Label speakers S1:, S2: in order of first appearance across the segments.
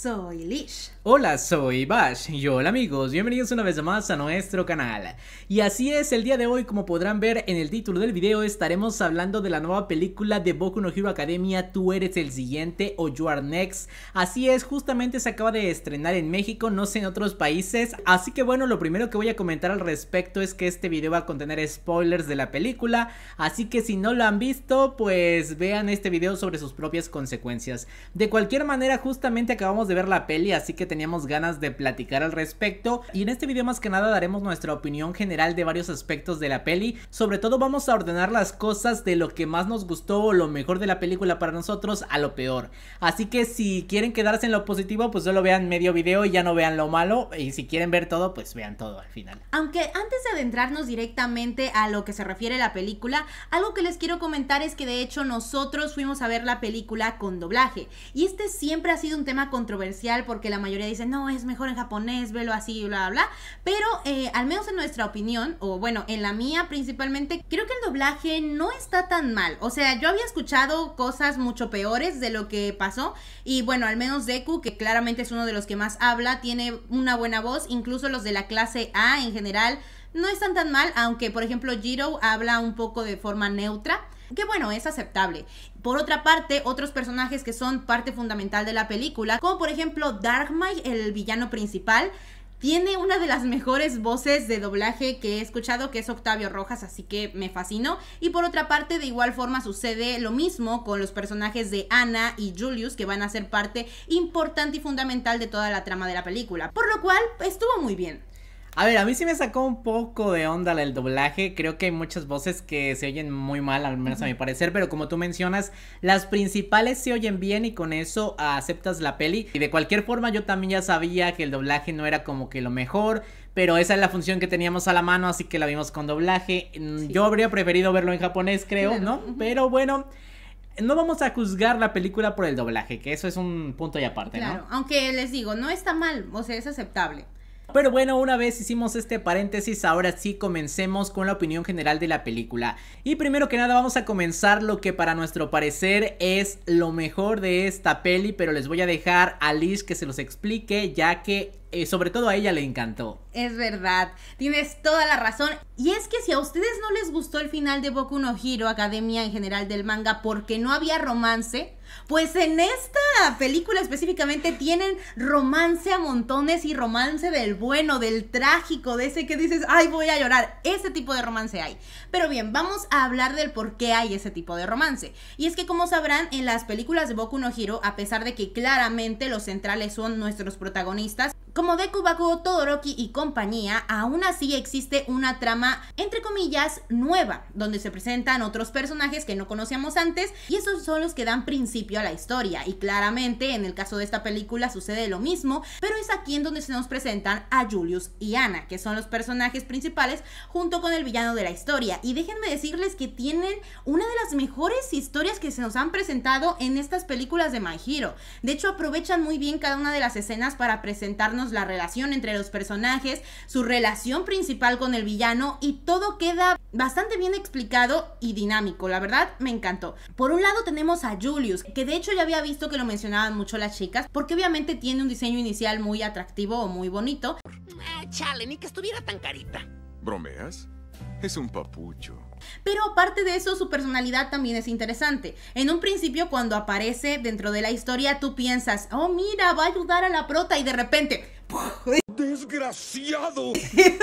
S1: soy Lish.
S2: Hola, soy Bash. Y hola amigos, bienvenidos una vez más a nuestro canal. Y así es, el día de hoy como podrán ver en el título del video estaremos hablando de la nueva película de Boku no Hero Academia Tú eres el siguiente o You are next. Así es, justamente se acaba de estrenar en México, no sé en otros países. Así que bueno, lo primero que voy a comentar al respecto es que este video va a contener spoilers de la película. Así que si no lo han visto, pues vean este video sobre sus propias consecuencias. De cualquier manera, justamente acabamos de ver la peli, así que teníamos ganas de platicar al respecto. Y en este video más que nada daremos nuestra opinión general de varios aspectos de la peli. Sobre todo vamos a ordenar las cosas de lo que más nos gustó o lo mejor de la película para nosotros a lo peor. Así que si quieren quedarse en lo positivo, pues solo vean medio video y ya no vean lo malo. Y si quieren ver todo, pues vean todo al final.
S1: Aunque antes de adentrarnos directamente a lo que se refiere la película, algo que les quiero comentar es que de hecho nosotros fuimos a ver la película con doblaje. Y este siempre ha sido un tema controversial porque la mayoría dice, no, es mejor en japonés, velo así, bla, bla, bla. Pero eh, al menos en nuestra opinión, o bueno, en la mía principalmente, creo que el doblaje no está tan mal. O sea, yo había escuchado cosas mucho peores de lo que pasó. Y bueno, al menos Deku, que claramente es uno de los que más habla, tiene una buena voz. Incluso los de la clase A en general no están tan mal, aunque por ejemplo Jiro habla un poco de forma neutra, que bueno, es aceptable. Por otra parte, otros personajes que son parte fundamental de la película, como por ejemplo Mike el villano principal, tiene una de las mejores voces de doblaje que he escuchado, que es Octavio Rojas, así que me fascinó. Y por otra parte, de igual forma sucede lo mismo con los personajes de Ana y Julius, que van a ser parte importante y fundamental de toda la trama de la película. Por lo cual, estuvo muy bien.
S2: A ver, a mí sí me sacó un poco de onda el doblaje. Creo que hay muchas voces que se oyen muy mal, al menos a mi parecer. Pero como tú mencionas, las principales se oyen bien y con eso aceptas la peli. Y de cualquier forma, yo también ya sabía que el doblaje no era como que lo mejor pero esa es la función que teníamos a la mano, así que la vimos con doblaje. Mm, yo habría preferido verlo en japonés, creo, ¿no? Pero bueno, no vamos a juzgar la película por el doblaje, que eso es un punto y aparte, claro.
S1: ¿no? Aunque les digo, no está mal, o sea, es aceptable.
S2: Pero bueno, una vez hicimos este paréntesis, ahora sí comencemos con la opinión general de la película. Y primero que nada vamos a comenzar lo que para nuestro parecer es lo mejor de esta peli, pero les voy a dejar a Liz que se los explique ya que eh, sobre todo a ella le encantó.
S1: Es verdad, tienes toda la razón. Y es que si a ustedes no les gustó el final de Boku no Hero Academia en general del manga porque no había romance, pues en esta película específicamente tienen romance a montones y romance del bueno, del trágico, de ese que dices, ay, voy a llorar. Ese tipo de romance hay. Pero bien, vamos a hablar del por qué hay ese tipo de romance. Y es que como sabrán, en las películas de Boku no Hero, a pesar de que claramente los centrales son nuestros protagonistas, como Deku Bakugo, Todoroki y compañía, aún así existe una trama, entre comillas, nueva, donde se presentan otros personajes que no conocíamos antes y esos son los que dan principio a la historia. Y claramente, en el caso de esta película sucede lo mismo, pero es aquí en donde se nos presentan a Julius y Ana, que son los personajes principales junto con el villano de la historia. Y déjenme decirles que tienen una de las mejores historias que se nos han presentado en estas películas de My Hero. De hecho, aprovechan muy bien cada una de las escenas para presentarnos la relación entre los personajes, su relación principal con el villano y todo queda bastante bien explicado y dinámico. La verdad, me encantó. Por un lado tenemos a Julius, que de hecho ya había visto que lo mencionaban mucho las chicas, porque obviamente tiene un diseño inicial muy atractivo o muy bonito. Ah, chale, ni que estuviera tan carita.
S2: ¿Bromeas? Es un papucho.
S1: Pero aparte de eso, su personalidad también es interesante. En un principio, cuando aparece dentro de la historia, tú piensas, oh, mira, va a ayudar a la prota y de repente... ¡Desgraciado!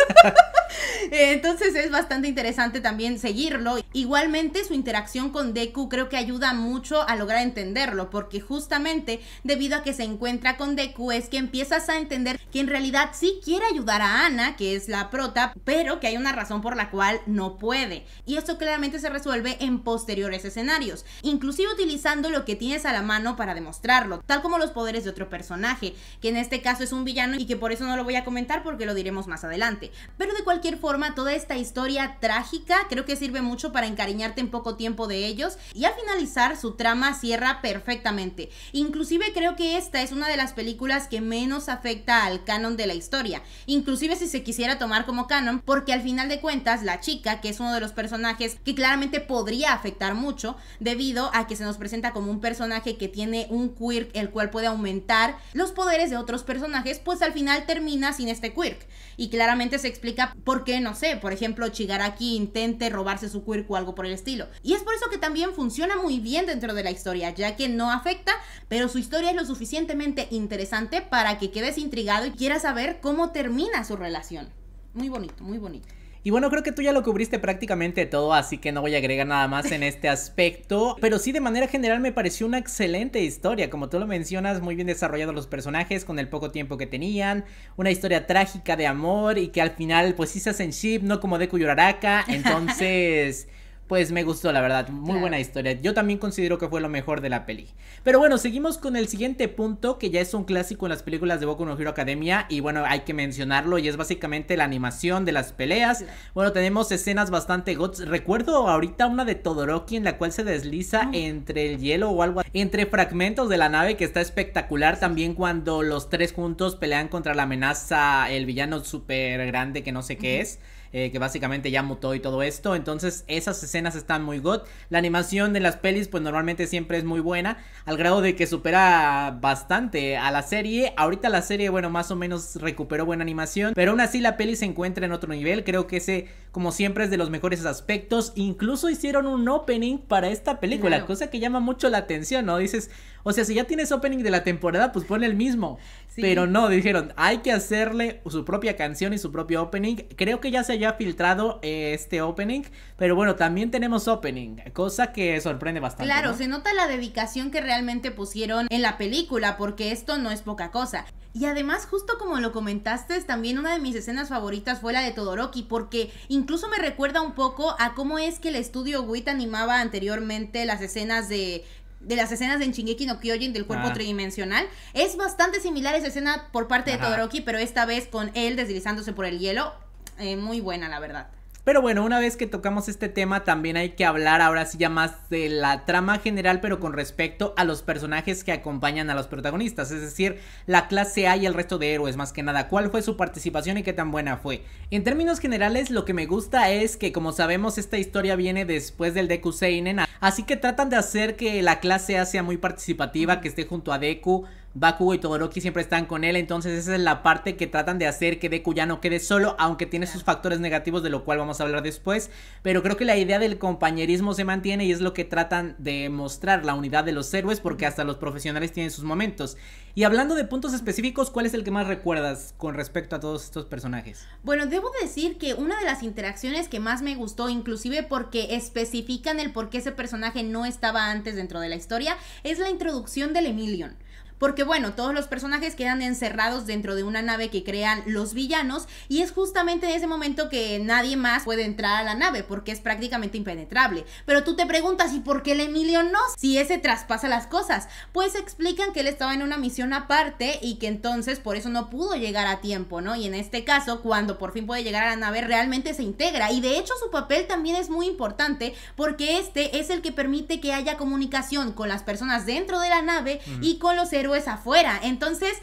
S1: Eh, entonces es bastante interesante también seguirlo. Igualmente su interacción con Deku creo que ayuda mucho a lograr entenderlo, porque justamente debido a que se encuentra con Deku es que empiezas a entender que en realidad sí quiere ayudar a Ana, que es la prota, pero que hay una razón por la cual no puede. Y esto claramente se resuelve en posteriores escenarios, inclusive utilizando lo que tienes a la mano para demostrarlo, tal como los poderes de otro personaje, que en este caso es un villano y que por eso no lo voy a comentar porque lo diremos más adelante. Pero de cualquier cualquier forma, toda esta historia trágica creo que sirve mucho para encariñarte en poco tiempo de ellos y al finalizar su trama cierra perfectamente. Inclusive creo que esta es una de las películas que menos afecta al canon de la historia, inclusive si se quisiera tomar como canon, porque al final de cuentas la chica, que es uno de los personajes que claramente podría afectar mucho debido a que se nos presenta como un personaje que tiene un quirk el cual puede aumentar los poderes de otros personajes, pues al final termina sin este quirk y claramente se explica porque, no sé, por ejemplo, Chigaraki intente robarse su cuerpo o algo por el estilo. Y es por eso que también funciona muy bien dentro de la historia, ya que no afecta, pero su historia es lo suficientemente interesante para que quedes intrigado y quieras saber cómo termina su relación. Muy bonito, muy bonito.
S2: Y bueno, creo que tú ya lo cubriste prácticamente todo, así que no voy a agregar nada más en este aspecto. Pero sí, de manera general me pareció una excelente historia. Como tú lo mencionas, muy bien desarrollados los personajes con el poco tiempo que tenían. Una historia trágica de amor y que al final pues sí se hacen ship, no como de Yoraraka. Entonces pues me gustó, la verdad. Muy buena historia. Yo también considero que fue lo mejor de la peli. Pero bueno, seguimos con el siguiente punto, que ya es un clásico en las películas de Boku no Hero Academia. Y bueno, hay que mencionarlo. Y es básicamente la animación de las peleas. Bueno, tenemos escenas bastante gots. Recuerdo ahorita una de Todoroki en la cual se desliza entre el hielo o algo. Entre fragmentos de la nave, que está espectacular. También cuando los tres juntos pelean contra la amenaza, el villano súper grande que no sé qué es. Eh, que básicamente ya mutó y todo esto. Entonces esas escenas están muy good. La animación de las pelis pues normalmente siempre es muy buena, al grado de que supera bastante a la serie. Ahorita la serie, bueno, más o menos recuperó buena animación, pero aún así la peli se encuentra en otro nivel. Creo que ese, como siempre, es de los mejores aspectos. Incluso hicieron un opening para esta película, cosa que llama mucho la atención, ¿no? Dices, o sea, si ya tienes opening de la temporada, pues pon el mismo. Pero no, dijeron, hay que hacerle su propia canción y su propio opening. Creo que ya se haya filtrado eh, este opening, pero bueno, también tenemos opening, cosa que sorprende bastante. Claro, se
S1: nota la dedicación que realmente pusieron en la película, porque esto no es poca cosa. Y además, justo como lo comentaste, también una de mis escenas favoritas fue la de Todoroki, porque incluso me recuerda un poco a cómo es que el estudio WIT animaba anteriormente las escenas de de las escenas de Shingeki no Kyojin del cuerpo ah. tridimensional. Es bastante similar esa escena por parte de Todoroki, pero esta vez con él deslizándose por el hielo. Eh, muy buena, la verdad.
S2: Pero bueno, una vez que tocamos este tema, también hay que hablar ahora sí ya más de la trama general, pero con respecto a los personajes que acompañan a los protagonistas, es decir, la clase A y el resto de héroes, más que nada, cuál fue su participación y qué tan buena fue. En términos generales, lo que me gusta es que, como sabemos, esta historia viene después del Deku Seinen, Así que tratan de hacer que la clase sea muy participativa, que esté junto a Deku, Bakugo y Todoroki siempre están con él, entonces esa es la parte que tratan de hacer que Deku ya no quede solo, aunque tiene sus factores negativos de lo cual vamos a hablar después, pero creo que la idea del compañerismo se mantiene y es lo que tratan de mostrar, la unidad de los héroes, porque hasta los profesionales tienen sus momentos. Y hablando de puntos específicos, ¿cuál es el que más recuerdas con respecto a todos estos personajes?
S1: Bueno, debo decir que una de las interacciones que más me gustó, inclusive porque especifican el por qué ese personaje no estaba antes dentro de la historia, es la introducción del Emilion. Porque bueno, todos los personajes quedan encerrados dentro de una nave que crean los villanos y es justamente en ese momento que nadie más puede entrar a la nave porque es prácticamente impenetrable. Pero tú te preguntas, ¿y por qué el Emilio no? Si ese traspasa las cosas. Pues explican que él estaba en una misión aparte y que entonces por eso no pudo llegar a tiempo, ¿no? Y en este caso, cuando por fin puede llegar a la nave, realmente se integra. Y de hecho su papel también es muy importante porque este es el que permite que haya comunicación con las personas dentro de la nave y con los héroes es afuera. Entonces,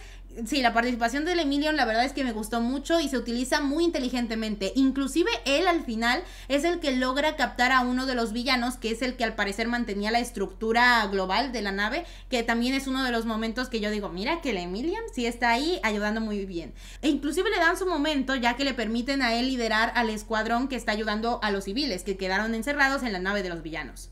S1: sí, la participación del Emilion la verdad es que me gustó mucho y se utiliza muy inteligentemente. Inclusive él al final es el que logra captar a uno de los villanos, que es el que al parecer mantenía la estructura global de la nave, que también es uno de los momentos que yo digo, mira que el Emilion sí está ahí ayudando muy bien. E inclusive le dan su momento ya que le permiten a él liderar al escuadrón que está ayudando a los civiles que quedaron encerrados en la nave de los villanos.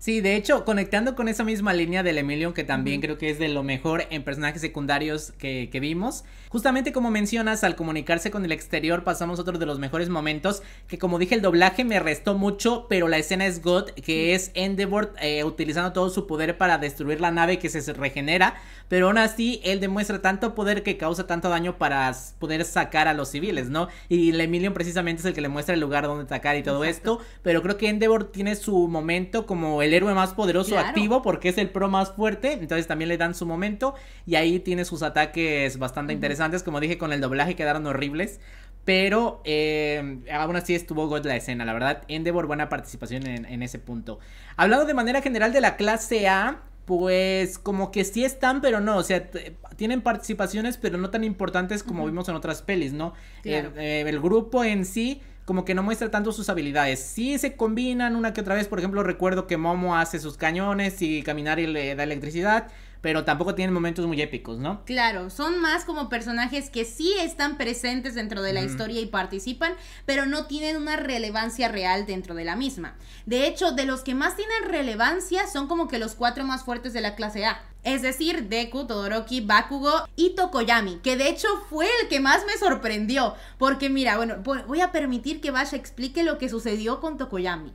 S1: Sí, de
S2: hecho, conectando con esa misma línea del Emilion, que también creo que es de lo mejor en personajes secundarios que, vimos, justamente como mencionas, al comunicarse con el exterior pasamos otro de los mejores momentos, que como dije, el doblaje me restó mucho, pero la escena es God, que es Endeavor eh, utilizando todo su poder para destruir la nave que se regenera, pero aún así él demuestra tanto poder que causa tanto daño para poder sacar a los civiles, ¿no? Y el Emilion precisamente es el que le muestra el lugar donde atacar y todo esto, pero creo que Endeavor tiene su momento como el el héroe más poderoso activo porque es el pro más fuerte, entonces también le dan su momento y ahí tiene sus ataques bastante interesantes, como dije con el doblaje quedaron horribles, pero eh, aún así estuvo God la escena, la verdad. Endeavor, buena participación en, ese punto. Hablando de manera general de la clase A, pues como que sí están, pero no. O sea, tienen participaciones, pero no tan importantes como vimos en otras pelis, ¿no? Eh, el grupo en sí como que no muestra tanto sus habilidades. si se combinan una que otra vez, por ejemplo, recuerdo que Momo hace sus cañones y caminar y le da electricidad pero tampoco tienen momentos muy épicos, ¿no?
S1: Claro, son más como personajes que sí están presentes dentro de la historia y participan, pero no tienen una relevancia real dentro de la misma. De hecho, de los que más tienen relevancia son como que los cuatro más fuertes de la clase A. Es decir, Deku, Todoroki, Bakugo y Tokoyami, que de hecho fue el que más me sorprendió. Porque mira, bueno, voy a permitir que Basha explique lo que sucedió con Tokoyami.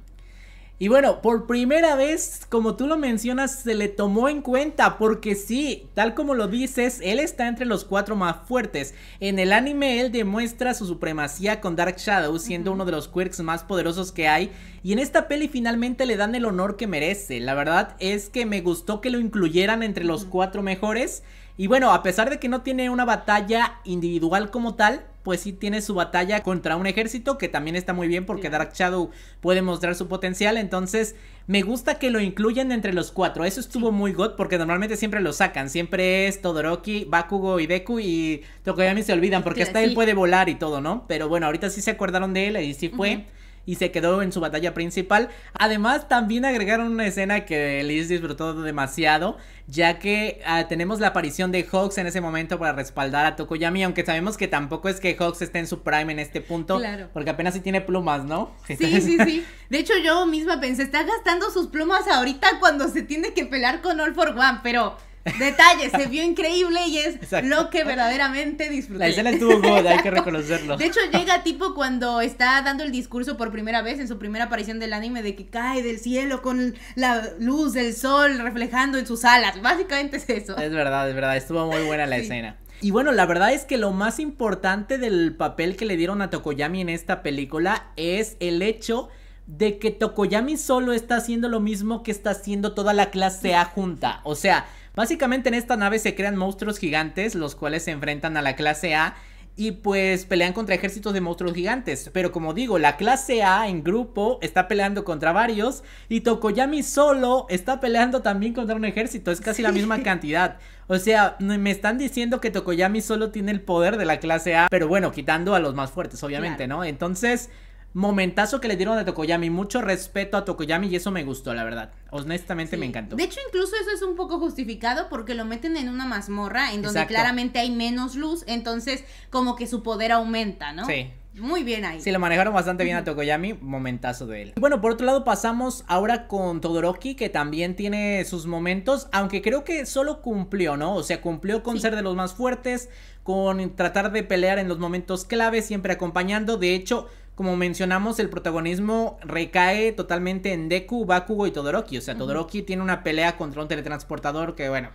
S2: Y bueno, por primera vez, como tú lo mencionas, se le tomó en cuenta porque sí, tal como lo dices, él está entre los cuatro más fuertes. En el anime él demuestra su supremacía con Dark Shadow, siendo uno de los quirks más poderosos que hay. Y en esta peli finalmente le dan el honor que merece. La verdad es que me gustó que lo incluyeran entre los cuatro mejores. Y bueno, a pesar de que no tiene una batalla individual como tal, pues sí tiene su batalla contra un ejército, que también está muy bien porque Dark Shadow puede mostrar su potencial. Entonces, me gusta que lo incluyan entre los cuatro. Eso estuvo muy god porque normalmente siempre lo sacan. Siempre es Todoroki, Bakugo y Deku y Tokoyami se olvidan porque hasta él puede volar y todo, ¿no? Pero bueno, ahorita sí se acordaron de él y sí fue y se quedó en su batalla principal. Además, también agregaron una escena que Liz disfrutó demasiado, ya que ah, tenemos la aparición de Hawks en ese momento para respaldar a Tokoyami, aunque sabemos que tampoco es que Hawks esté en su prime en este punto, claro. porque apenas si sí tiene plumas, ¿no? Sí, sí,
S1: sí. De hecho, yo misma pensé, está gastando sus plumas ahorita cuando se tiene que pelar con All for One, pero... Detalles, se vio increíble y es lo que verdaderamente disfruté. La escena estuvo good, hay que
S2: reconocerlo. De hecho,
S1: llega tipo cuando está dando el discurso por primera vez en su primera aparición del anime de que cae del cielo con la luz del sol reflejando en sus alas. Básicamente es eso. Es
S2: verdad, es verdad. Estuvo muy buena la escena. Y bueno, la verdad es que lo más importante del papel que le dieron a Tokoyami en esta película es el hecho de que Tokoyami solo está haciendo lo mismo que está haciendo toda la clase A junta. O sea, Básicamente en esta nave se crean monstruos gigantes, los cuales se enfrentan a la clase A y pues pelean contra ejércitos de monstruos gigantes. Pero como digo, la clase A en grupo está peleando contra varios y Tokoyami solo está peleando también contra un ejército. Es casi la misma cantidad. O sea, me están diciendo que Tokoyami solo tiene el poder de la clase A, pero bueno, quitando a los más fuertes, obviamente, ¿no? Entonces, momentazo que le dieron a Tokoyami. Mucho respeto a Tokoyami y eso me gustó, la verdad. Honestamente me encantó. De hecho,
S1: incluso eso es un poco justificado porque lo meten en una mazmorra en donde claramente hay menos luz, entonces como que su poder aumenta, ¿no? Sí. Muy bien ahí. Sí, lo
S2: manejaron bastante bien a Tokoyami, momentazo de él. Bueno, por otro lado pasamos ahora con Todoroki, que también tiene sus momentos, aunque creo que solo cumplió, ¿no? O sea, cumplió con ser de los más fuertes, con tratar de pelear en los momentos clave, siempre acompañando. De hecho, como mencionamos, el protagonismo recae totalmente en Deku, Bakugo y Todoroki. O sea, Todoroki tiene una pelea contra un teletransportador que, bueno,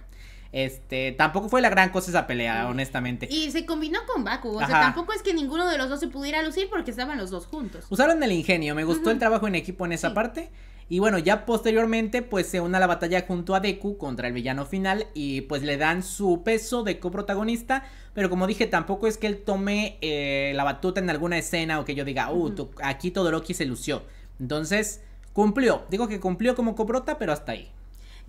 S2: este, tampoco fue la gran cosa esa pelea, honestamente. Y
S1: se combinó con Bakugo, o sea, tampoco es que ninguno de los dos se pudiera lucir porque estaban los dos juntos.
S2: Usaron el ingenio, me gustó el trabajo en equipo en esa parte. Y bueno, ya posteriormente pues se une a la batalla junto a Deku contra el villano final y pues le dan su peso de coprotagonista. Pero como dije, tampoco es que él tome eh, la batuta en alguna escena o que yo diga, uh, tú, aquí Todoroki se lució. Entonces, cumplió. Digo que cumplió como coprota, pero hasta ahí.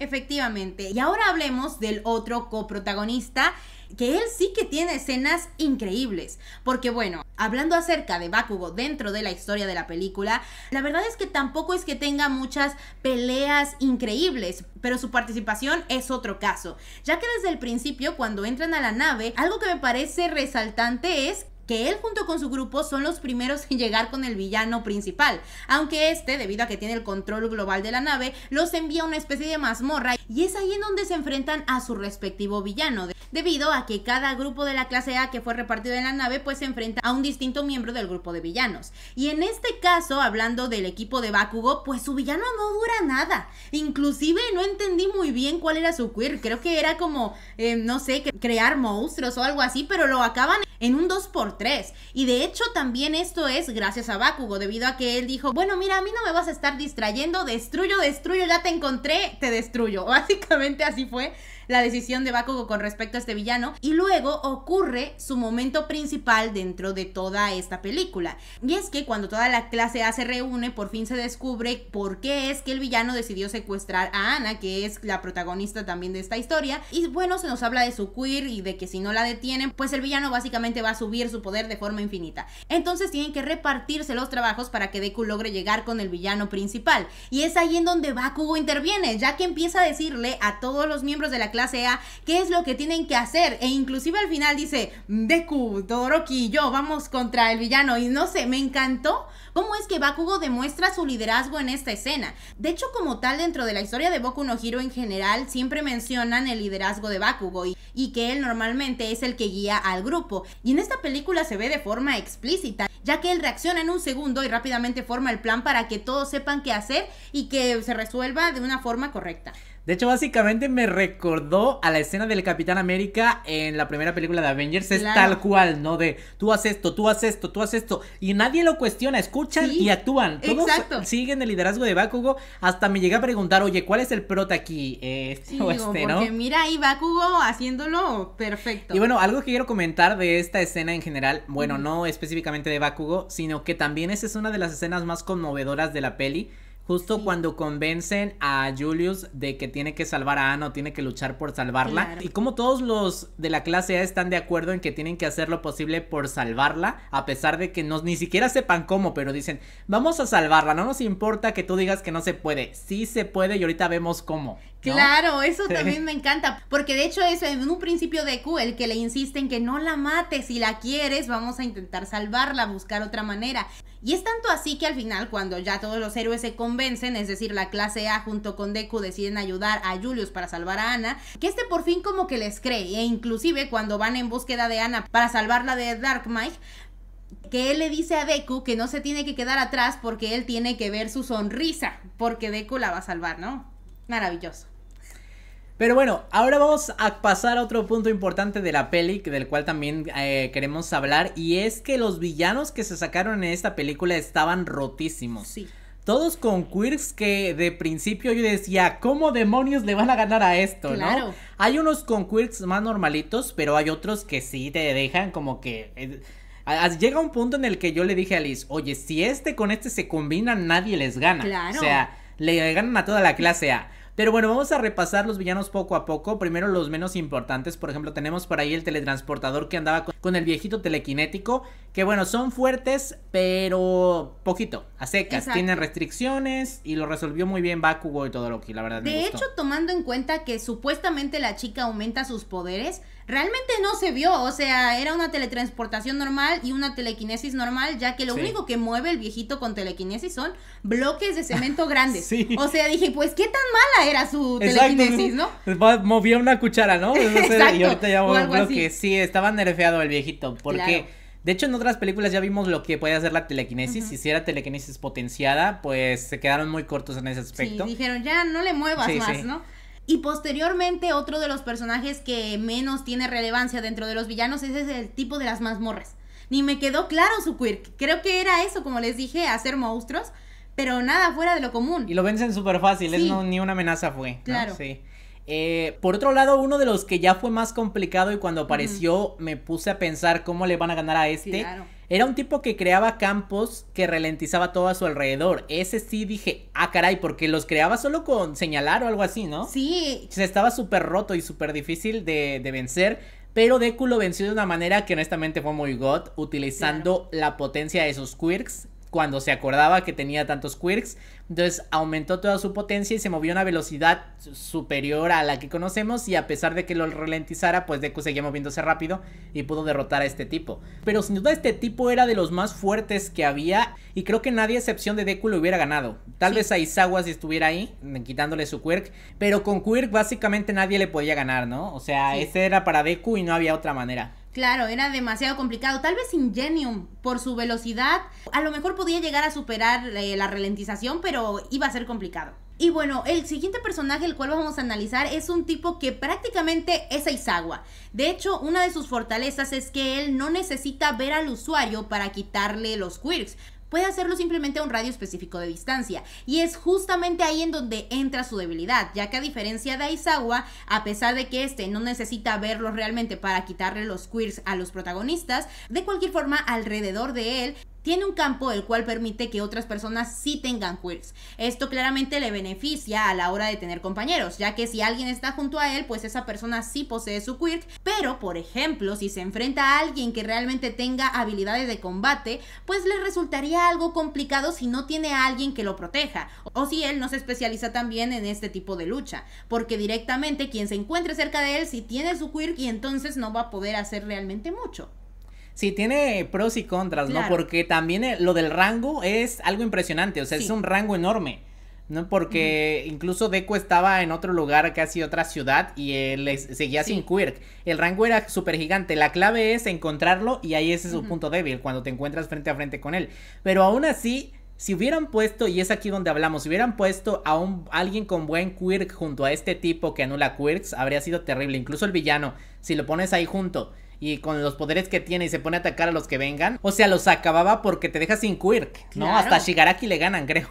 S1: Efectivamente. Y ahora hablemos del otro coprotagonista, que él sí que tiene escenas increíbles. Porque bueno, hablando acerca de Bakugo dentro de la historia de la película, la verdad es que tampoco es que tenga muchas peleas increíbles, pero su participación es otro caso. Ya que desde el principio, cuando entran a la nave, algo que me parece resaltante es que él junto con su grupo son los primeros en llegar con el villano principal, aunque este, debido a que tiene el control global de la nave, los envía a una especie de mazmorra y es ahí en donde se enfrentan a su respectivo villano, debido a que cada grupo de la clase A que fue repartido en la nave pues se enfrenta a un distinto miembro del grupo de villanos. Y en este caso, hablando del equipo de Bakugo, pues su villano no dura nada. Inclusive no entendí muy bien cuál era su queer, creo que era como, eh, no sé, crear monstruos o algo así, pero lo acaban en un 2x3 y de hecho también esto es gracias a Bakugo, debido a que él dijo, bueno, mira, a mí no me vas a estar distrayendo, destruyo, destruyo, ya te encontré, te destruyo. Básicamente así fue la decisión de Bakugo con respecto a este villano. Y luego ocurre su momento principal dentro de toda esta película. Y es que cuando toda la clase A se reúne, por fin se descubre por qué es que el villano decidió secuestrar a Ana, que es la protagonista también de esta historia. Y bueno, se nos habla de su queer y de que si no la detienen, pues el villano básicamente va a subir su poder de forma infinita. Entonces tienen que repartirse los trabajos para que Deku logre llegar con el villano principal. Y es ahí en donde Bakugo interviene, ya que empieza a decirle a todos los miembros de la clase sea, qué es lo que tienen que hacer. E inclusive al final dice, Deku, Todoroki y yo vamos contra el villano. Y no sé, me encantó cómo es que Bakugo demuestra su liderazgo en esta escena. De hecho, como tal, dentro de la historia de Boku no Hiro en general, siempre mencionan el liderazgo de Bakugo y que él normalmente es el que guía al grupo. Y en esta película se ve de forma explícita, ya que él reacciona en un segundo y rápidamente forma el plan para que todos sepan qué hacer y que se resuelva de una forma correcta.
S2: De hecho, básicamente me recordó a la escena del Capitán América en la primera película de Avengers. Es tal cual, ¿no? De tú haces esto, tú haces esto, tú haces esto. Y nadie lo cuestiona, escuchan y actúan. Todos siguen el liderazgo de Bakugo. Hasta me llegué a preguntar, oye, ¿cuál es el prota aquí? Eh, este sí, o este, porque
S1: mira ahí Bakugo haciéndolo perfecto. Y bueno,
S2: algo que quiero comentar de esta escena en general, bueno, no específicamente de Bakugo, sino que también esa es una de las escenas más conmovedoras de la peli Justo cuando convencen a Julius de que tiene que salvar a Ana, tiene que luchar por salvarla. Y como todos los de la clase A están de acuerdo en que tienen que hacer lo posible por salvarla, a pesar de que no, ni siquiera sepan cómo, pero dicen, vamos a salvarla, no nos importa que tú digas que no se puede, sí se puede y ahorita vemos cómo. Claro, eso también
S1: me encanta, porque de hecho eso, en un principio de Q el que le insisten que no la mates, si la quieres vamos a intentar salvarla, buscar otra manera. Y es tanto así que al final, cuando ya todos los héroes se convencen, es decir, la clase A junto con Deku deciden ayudar a Julius para salvar a Ana, que este por fin como que les cree, e inclusive cuando van en búsqueda de Ana para salvarla de Dark Mike, que él le dice a Deku que no se tiene que quedar atrás porque él tiene que ver su sonrisa, porque Deku la va a salvar, ¿no? Maravilloso.
S2: Pero bueno, ahora vamos a pasar a otro punto importante de la peli, del cual también eh, queremos hablar, y es que los villanos que se sacaron en esta película estaban rotísimos. Sí. Todos con quirks que de principio yo decía, ¿cómo demonios le van a ganar a esto? Claro. Hay unos con quirks más normalitos, pero hay otros que sí te dejan como que... Eh, llega un punto en el que yo le dije a Liz, oye, si este con este se combinan, nadie les gana. Claro. O sea, le ganan a toda la clase A. Pero bueno, vamos a repasar los villanos poco a poco. Primero los menos importantes. Por ejemplo, tenemos por ahí el teletransportador que andaba con, el viejito telequinético. Que bueno, son fuertes, pero poquito, a secas. Tienen restricciones y lo resolvió muy bien Bakugo y todo lo que, la verdad. De hecho,
S1: tomando en cuenta que supuestamente la chica aumenta sus poderes, realmente no se vio, o sea, era una teletransportación normal y una telequinesis normal, ya que lo único que mueve el viejito con telequinesis son bloques de cemento grandes. O sea, dije, pues qué tan mala era su telequinesis, ¿no?
S2: Movía una cuchara, ¿no? Exacto. Y ahorita ya Sí, estaba nerfeado el viejito, porque... De hecho, en otras películas ya vimos lo que puede hacer la telequinesis. Y si era telequinesis potenciada, pues se quedaron muy cortos en ese aspecto. Sí,
S1: dijeron, ya no le muevas más, ¿no? Y posteriormente, otro de los personajes que menos tiene relevancia dentro de los villanos es el tipo de las mazmorras. Ni me quedó claro su quirk. Creo que era eso, como les dije, hacer monstruos, pero nada fuera de lo común. Y lo
S2: vencen súper fácil, es no, ni una amenaza fue. Claro. Sí. Eh, por otro lado, uno de los que ya fue más complicado y cuando apareció me puse a pensar cómo le van a ganar a este. Era un tipo que creaba campos que ralentizaba todo a su alrededor. Ese sí dije, ah, caray, porque los creaba solo con señalar o algo así, ¿no? Sí. Se estaba súper roto y súper difícil de, vencer. Pero Deku lo venció de una manera que honestamente fue muy god, utilizando la potencia de sus quirks cuando se acordaba que tenía tantos quirks. Entonces aumentó toda su potencia y se movió a una velocidad superior a la que conocemos. Y a pesar de que lo ralentizara, pues Deku seguía moviéndose rápido y pudo derrotar a este tipo. Pero sin duda este tipo era de los más fuertes que había. Y creo que nadie excepción de Deku lo hubiera ganado. Tal vez a si estuviera ahí, quitándole su quirk. Pero con quirk básicamente nadie le podía ganar, ¿no? O sea, este era para Deku y no había otra manera.
S1: Claro, era demasiado complicado. Tal vez Ingenium, por su velocidad, a lo mejor podía llegar a superar eh, la ralentización, pero iba a ser complicado. Y bueno, el siguiente personaje el cual vamos a analizar es un tipo que prácticamente es agua. De hecho, una de sus fortalezas es que él no necesita ver al usuario para quitarle los quirks puede hacerlo simplemente a un radio específico de distancia. Y es justamente ahí en donde entra su debilidad, ya que a diferencia de Aizawa, a pesar de que este no necesita verlos realmente para quitarle los queers a los protagonistas, de cualquier forma alrededor de él tiene un campo el cual permite que otras personas sí tengan quirks. Esto claramente le beneficia a la hora de tener compañeros, ya que si alguien está junto a él, pues esa persona sí posee su quirk, pero por ejemplo, si se enfrenta a alguien que realmente tenga habilidades de combate, pues le resultaría algo complicado si no tiene a alguien que lo proteja, o si él no se especializa también en este tipo de lucha, porque directamente quien se encuentre cerca de él sí tiene su quirk y entonces no va a poder hacer realmente mucho.
S2: Sí, tiene pros y contras, ¿no? Porque también eh, lo del rango es algo impresionante, o sea, es un rango enorme. ¿no? Porque incluso Deco estaba en otro lugar, casi otra ciudad, y él seguía sin Quirk. El rango era súper gigante. La clave es encontrarlo, y ahí ese es su punto débil, cuando te encuentras frente a frente con él. Pero aún así, si hubieran puesto, y es aquí donde hablamos, si hubieran puesto a un, alguien con buen Quirk junto a este tipo que anula Quirks, habría sido terrible. Incluso el villano, si lo pones ahí junto y con los poderes que tiene y se pone a atacar a los que vengan, o sea, los acababa porque te deja sin Quirk, ¿no? Hasta Shigaraki le ganan, creo.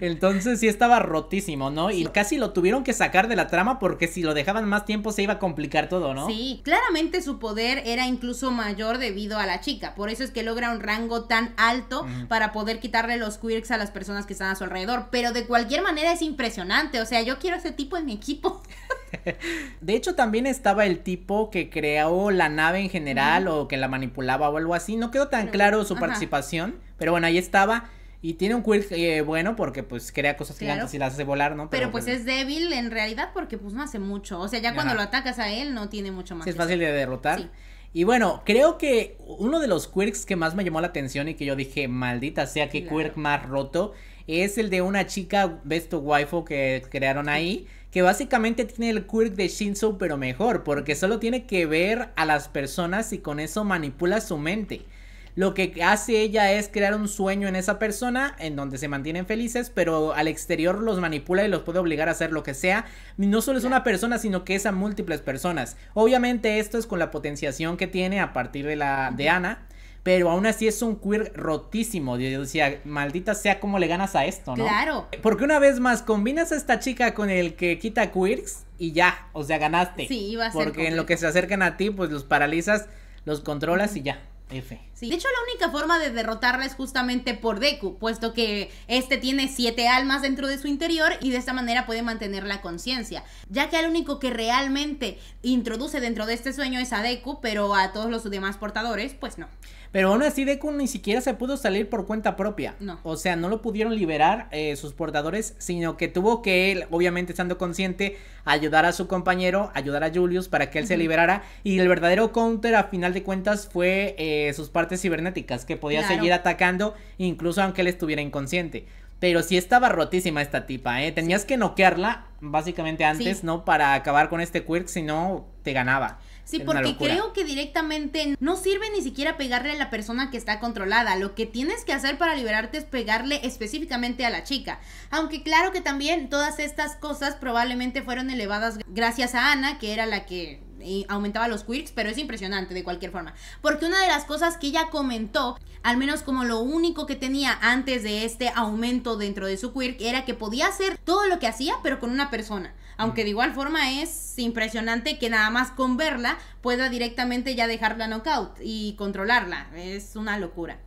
S2: Entonces sí estaba rotísimo, ¿no? Y casi lo tuvieron que sacar de la trama porque si lo dejaban más tiempo se iba a complicar todo, ¿no?
S1: Sí, claramente su poder era incluso mayor debido a la chica. Por eso es que logra un rango tan alto para poder quitarle los quirks a las personas que están a su alrededor. Pero de cualquier manera es impresionante. O sea, yo quiero ese tipo en mi equipo.
S2: De hecho, también estaba el tipo que creó la nave en general o que la manipulaba o algo así. No quedó tan claro su participación, pero bueno, ahí estaba. Y tiene un quirk eh, bueno porque pues crea cosas gigantes y las hace volar, ¿no? Pero, pues, es
S1: débil en realidad porque pues no hace mucho. O sea, ya cuando lo atacas a él no tiene mucho más. Sí, es
S2: fácil de derrotar. Y bueno, creo que uno de los quirks que más me llamó la atención y que yo dije, maldita sea, qué quirk más roto, es el de una chica, Besto tu waifu que crearon ahí que básicamente tiene el quirk de Shinzo pero mejor, porque solo tiene que ver a las personas y con eso manipula su mente. Lo que hace ella es crear un sueño en esa persona en donde se mantienen felices, pero al exterior los manipula y los puede obligar a hacer lo que sea. No solo es una persona, sino que es a múltiples personas. Obviamente esto es con la potenciación que tiene a partir de la de Ana. Pero aún así es un queer rotísimo. Yo decía, maldita sea cómo le ganas a esto, ¿no? Claro. Porque una vez más, combinas a esta chica con el que quita quirks y ya, o sea, ganaste. Sí, iba a ser. Porque en lo que se acercan a ti, pues los paralizas, los controlas y ya. De
S1: hecho, la única forma de derrotarla es justamente por Deku, puesto que este tiene siete almas dentro de su interior y de esta manera puede mantener la conciencia. Ya que al único que realmente introduce dentro de este sueño es a Deku, pero a todos los demás portadores, pues no.
S2: Pero aún así, Deku ni siquiera se pudo salir por cuenta propia. O sea, no lo pudieron liberar eh, sus portadores, sino que tuvo que él, obviamente estando consciente, ayudar a su compañero, ayudar a Julius para que él se liberara. Y el verdadero counter, a final de cuentas, fue eh, sus partes cibernéticas, que podía seguir atacando, incluso aunque él estuviera inconsciente. Pero sí estaba rotísima esta tipa, ¿eh? Tenías que noquearla, básicamente antes, ¿no? Para acabar con este quirk, si no, te ganaba.
S1: Sí, porque creo que directamente no sirve ni siquiera pegarle a la persona que está controlada. Lo que tienes que hacer para liberarte es pegarle específicamente a la chica. Aunque claro que también todas estas cosas probablemente fueron elevadas gracias a Ana, que era la que eh, aumentaba los quirks, pero es impresionante de cualquier forma. Porque una de las cosas que ella comentó, al menos como lo único que tenía antes de este aumento dentro de su quirk, era que podía hacer todo lo que hacía, pero con una persona. Aunque de igual forma es impresionante que nada más con verla pueda directamente ya dejarla knockout y controlarla. Es una locura.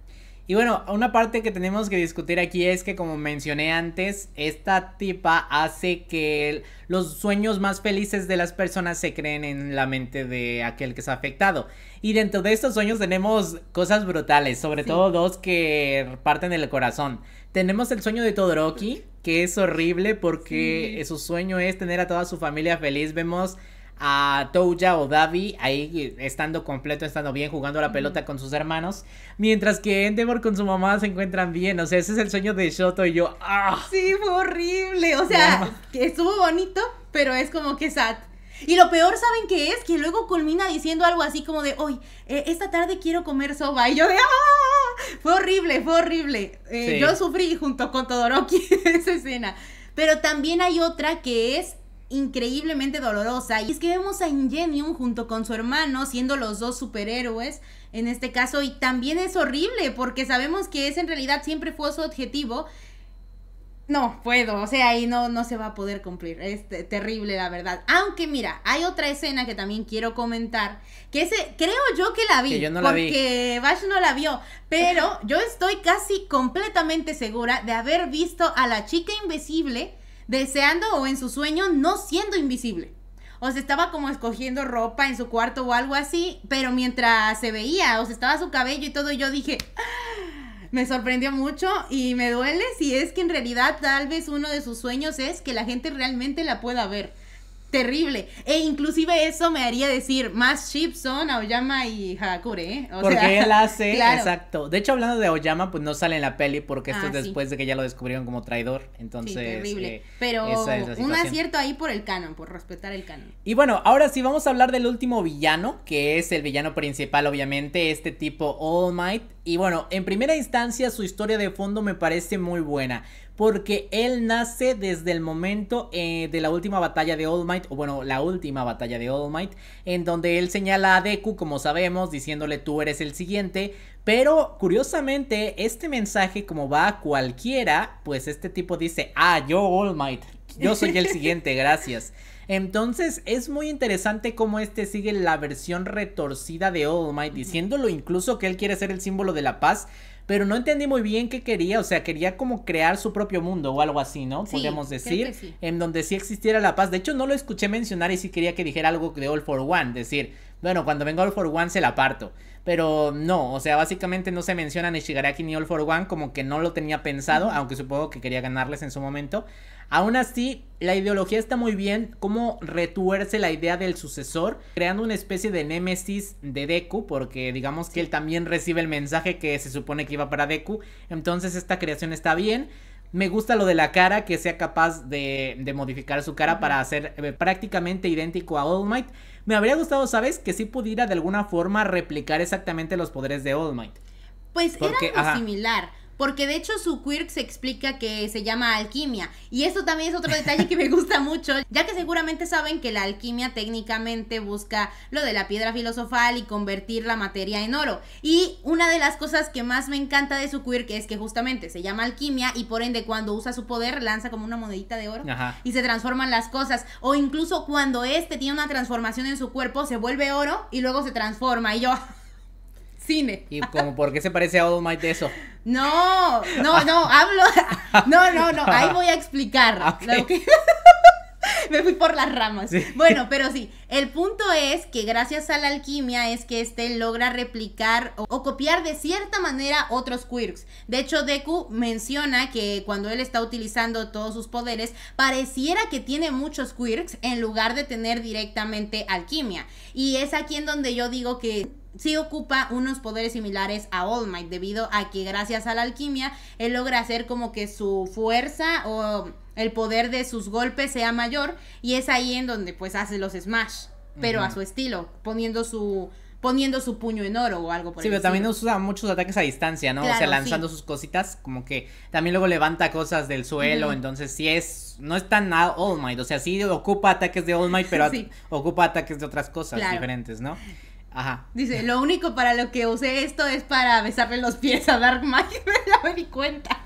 S2: Y bueno, una parte que tenemos que discutir aquí es que como mencioné antes, esta tipa hace que los sueños más felices de las personas se creen en la mente de aquel que es afectado. Y dentro de estos sueños tenemos cosas brutales, sobre todo dos que parten del corazón. Tenemos el sueño de Todoroki, que es horrible porque su sueño es tener a toda su familia feliz. Vemos a Touya o Davi ahí estando completo, estando bien, jugando la pelota con sus hermanos, mientras que Endeavor con su mamá se encuentran bien, o sea, ese es el sueño de Shoto y yo,
S1: ¡ah! Sí, fue horrible, o sea, que estuvo bonito, pero es como que sad. Y lo peor, ¿saben qué es? Que luego culmina diciendo algo así como de, hoy, eh, esta tarde quiero comer soba. Y yo de, ¡ah! Fue horrible, fue horrible. Eh, yo sufrí junto con Todoroki esa escena. Pero también hay otra que es increíblemente dolorosa. Y es que vemos a Ingenium junto con su hermano siendo los dos superhéroes en este caso. Y también es horrible porque sabemos que ese en realidad siempre fue su objetivo. No puedo, o sea, ahí no, no se va a poder cumplir. Es terrible, la verdad. Aunque mira, hay otra escena que también quiero comentar. Que ese, creo yo que la vi. Que porque Bash no la vio. Pero yo estoy casi completamente segura de haber visto a la chica invisible deseando o en su sueño no siendo invisible. O sea, estaba como escogiendo ropa en su cuarto o algo así, pero mientras se veía, o sea, estaba su cabello y todo, yo dije, ah, me sorprendió mucho y me duele si es que en realidad tal vez uno de sus sueños es que la gente realmente la pueda ver terrible. E inclusive eso me haría decir más chips son Aoyama y Hakure, ¿eh? porque él hace, exacto.
S2: De hecho, hablando de Aoyama, pues no sale en la peli porque esto es ah, después de que ya lo descubrieron como traidor. Entonces, sí, terrible. Eh, Pero un acierto
S1: ahí por el canon, por respetar el canon.
S2: Y bueno, ahora sí vamos a hablar del último villano, que es el villano principal, obviamente, este tipo All Might. Y bueno, en primera instancia su historia de fondo me parece muy buena porque él nace desde el momento eh, de la última batalla de All Might, o bueno, la última batalla de All Might, en donde él señala a Deku, como sabemos, diciéndole tú eres el siguiente, pero curiosamente este mensaje como va a cualquiera, pues este tipo dice, ah, yo All Might, yo soy el siguiente, gracias. Entonces es muy interesante cómo este sigue la versión retorcida de All Might, diciéndolo incluso que él quiere ser el símbolo de la paz, pero no entendí muy bien qué quería, o sea, quería como crear su propio mundo o algo así, ¿no? Podríamos decir, en donde sí existiera la paz. De hecho, no lo escuché mencionar y sí quería que dijera algo de All for One, decir, bueno, cuando venga All for One se la parto. Pero no, o sea, básicamente no se menciona ni Shigaraki ni All for One, como que no lo tenía pensado, aunque supongo que quería ganarles en su momento. Aún así, la ideología está muy bien, cómo retuerce la idea del sucesor, creando una especie de némesis de Deku, porque digamos que él también recibe el mensaje que se supone que iba para Deku, entonces esta creación está bien. Me gusta lo de la cara, que sea capaz de, de modificar su cara para hacer eh, prácticamente idéntico a All Might. Me habría gustado, ¿sabes? Que sí pudiera de alguna forma replicar exactamente los poderes de All Might.
S1: Pues era algo similar porque de hecho su quirk se explica que se llama alquimia. Y eso también es otro detalle que me gusta mucho, ya que seguramente saben que la alquimia técnicamente busca lo de la piedra filosofal y convertir la materia en oro. Y una de las cosas que más me encanta de su quirk es que justamente se llama alquimia y por ende cuando usa su poder lanza como una monedita de oro y se transforman las cosas. O incluso cuando este tiene una transformación en su cuerpo, se vuelve oro y luego se transforma. Y yo... Cine.
S2: ¿Y como por qué se parece a All Might eso?
S1: No, no, no, hablo. No, no, no, ahí voy a explicar. Ah, me fui por las ramas. Bueno, pero sí, el punto es que gracias a la alquimia es que este logra replicar o, copiar de cierta manera otros quirks. De hecho, Deku menciona que cuando él está utilizando todos sus poderes, pareciera que tiene muchos quirks en lugar de tener directamente alquimia. Y es aquí en donde yo digo que sí ocupa unos poderes similares a All Might, debido a que gracias a la alquimia, él logra hacer como que su fuerza o el poder de sus golpes sea mayor, y es ahí en donde pues hace los smash, pero a su estilo, poniendo su poniendo su puño en oro o algo por Sí, pero también
S2: usa muchos ataques a distancia, ¿no? o sea, lanzando sus cositas, como que también luego levanta cosas del suelo, entonces sí es, no es tan All Might, o sea, sí ocupa ataques de All Might, pero ocupa ataques de otras cosas diferentes, ¿no? Ajá.
S1: Dice, lo único para lo que usé esto es para besarle los pies a Dark Me me me di cuenta.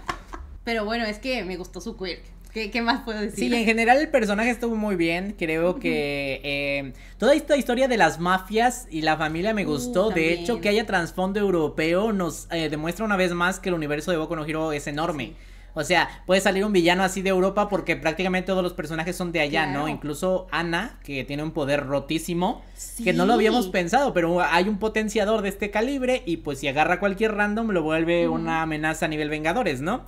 S1: Pero bueno, es que me gustó su queer, ¿Qué, más puedo decir? Sí, en
S2: general el personaje estuvo muy bien. Creo que eh, toda esta historia de las mafias y la familia me uh, gustó. de hecho, que haya trasfondo europeo nos eh, demuestra una vez más que el universo de Boku no Hero es enorme. O sea, puede salir un villano así de Europa porque prácticamente todos los personajes son de allá, ¿no? Incluso Ana, que tiene un poder rotísimo, que no lo habíamos pensado, pero hay un potenciador de este calibre y pues si agarra cualquier random lo vuelve una amenaza a nivel Vengadores, ¿no?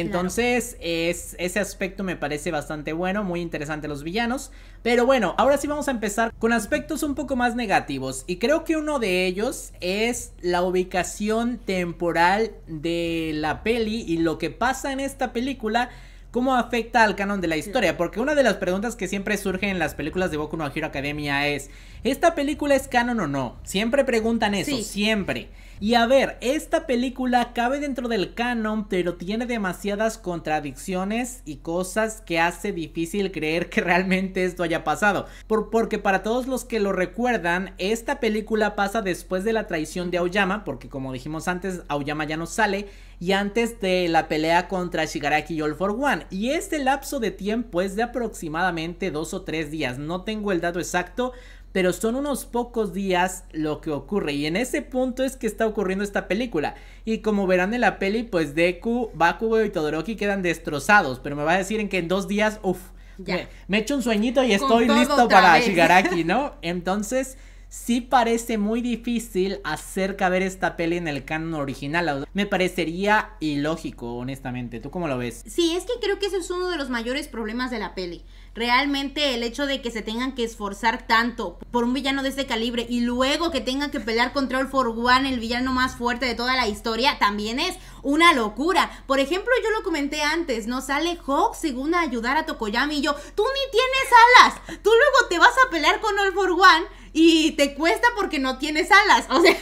S2: Entonces, ese aspecto me parece bastante bueno, muy interesante los villanos. Pero bueno, ahora sí vamos a empezar con aspectos un poco más negativos. Y creo que uno de ellos es la ubicación temporal de la peli y lo que pasa en esta película. ¿Cómo afecta al canon de la historia? Porque una de las preguntas que siempre surge en las películas de Boku no Hero Academia es, ¿esta película es canon o no? Siempre preguntan eso, siempre. Y a ver, esta película cabe dentro del canon, pero tiene demasiadas contradicciones y cosas que hace difícil creer que realmente esto haya pasado. porque para todos los que lo recuerdan, esta película pasa después de la traición de Aoyama, porque como dijimos antes, Aoyama ya no sale, y antes de la pelea contra Shigaraki y All for One. Y este lapso de tiempo es de aproximadamente dos o tres días, no tengo el dato exacto, pero son unos pocos días lo que ocurre y en ese punto es que está ocurriendo esta película. Y como verán en la peli, pues Deku, Bakugo y Todoroki quedan destrozados, pero me va a decir en que en dos días, uff, me, he echo un sueñito y estoy listo para Shigaraki, ¿no? Entonces sí parece muy difícil hacer caber esta peli en el canon original. Me parecería ilógico, honestamente. ¿Tú cómo lo ves?
S1: Sí, es que creo que ese es uno de los mayores problemas de la peli realmente el hecho de que se tengan que esforzar tanto por un villano de este calibre y luego que tengan que pelear contra All For One, el villano más fuerte de toda la historia, también es una locura. Por ejemplo, yo lo comenté antes, ¿no? Sale Hawks según a ayudar a Tokoyami y yo, tú ni tienes alas, tú luego te vas a pelear con All For One y te cuesta porque no tienes alas, o sea...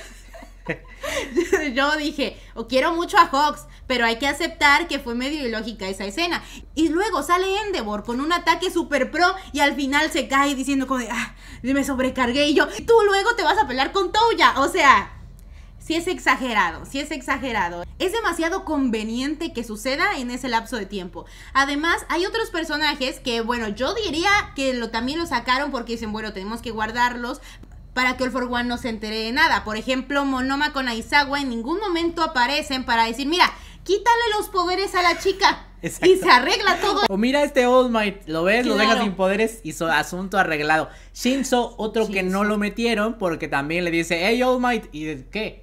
S1: yo dije, o quiero mucho a Hawks, pero hay que aceptar que fue medio ilógica esa escena. Y luego sale Endeavor con un ataque super pro y al final se cae diciendo como de, ah, me sobrecargué y yo, tú luego te vas a pelear con Touya, o sea... Si sí es exagerado, si sí es exagerado. Es demasiado conveniente que suceda en ese lapso de tiempo. Además, hay otros personajes que, bueno, yo diría que lo, también lo sacaron porque dicen, bueno, tenemos que guardarlos para que el For One no se entere de nada. Por ejemplo, Monoma con Aizawa en ningún momento aparecen para decir, mira, quítale los poderes a la chica.
S2: Y se arregla todo. O mira este All Might, lo ves, lo dejas sin poderes y su asunto arreglado. Shinzo, otro que no lo metieron porque también le dice, hey All Might, ¿y qué?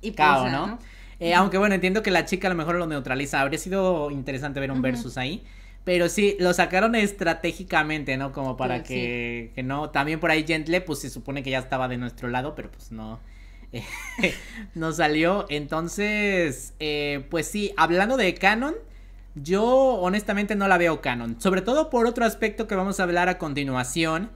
S2: Y pues, Cao, ¿no? Eh, aunque bueno, entiendo que la chica a lo mejor lo neutraliza. Habría sido interesante ver un versus ahí. Pero sí, lo sacaron estratégicamente, ¿no? Como para que, que no. También por ahí Gentle, pues se supone que ya estaba de nuestro lado, pero pues no No salió. Entonces, eh, pues sí, hablando de canon, yo honestamente no la veo canon. Sobre todo por otro aspecto que vamos a hablar a continuación.